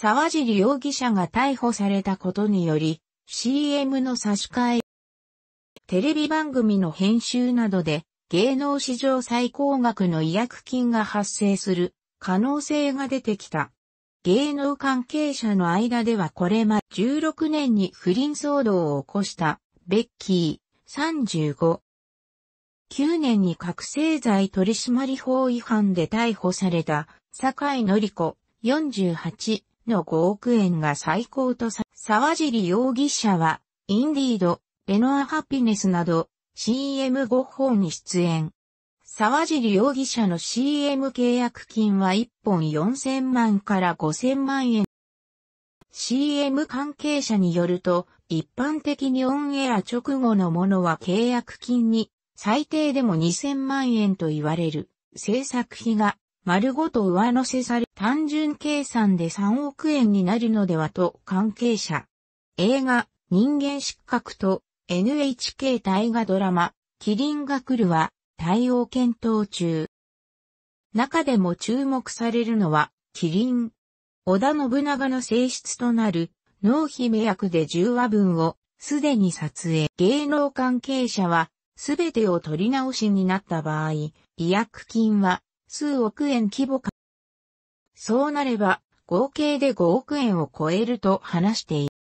沢尻容疑者が逮捕されたことにより、CM の差し替え、テレビ番組の編集などで芸能史上最高額の違約金が発生する可能性が出てきた。芸能関係者の間ではこれまで16年に不倫騒動を起こしたベッキー35。9年に覚醒剤取締法違反で逮捕された、坂井り子48。の5億円が最高とさ、沢尻容疑者は、インディード、レノアハピネスなど、CM5 本に出演。沢尻容疑者の CM 契約金は1本4000万から5000万円。CM 関係者によると、一般的にオンエア直後のものは契約金に最低でも2000万円と言われる制作費が丸ごと上乗せされ、単純計算で3億円になるのではと関係者。映画、人間失格と NHK 大河ドラマ、キリンが来るは、対応検討中。中でも注目されるのは、キリン。織田信長の性質となる、濃姫役で10話分を、すでに撮影。芸能関係者は、すべてを取り直しになった場合、違約金は数億円規模か。そうなれば、合計で5億円を超えると話している。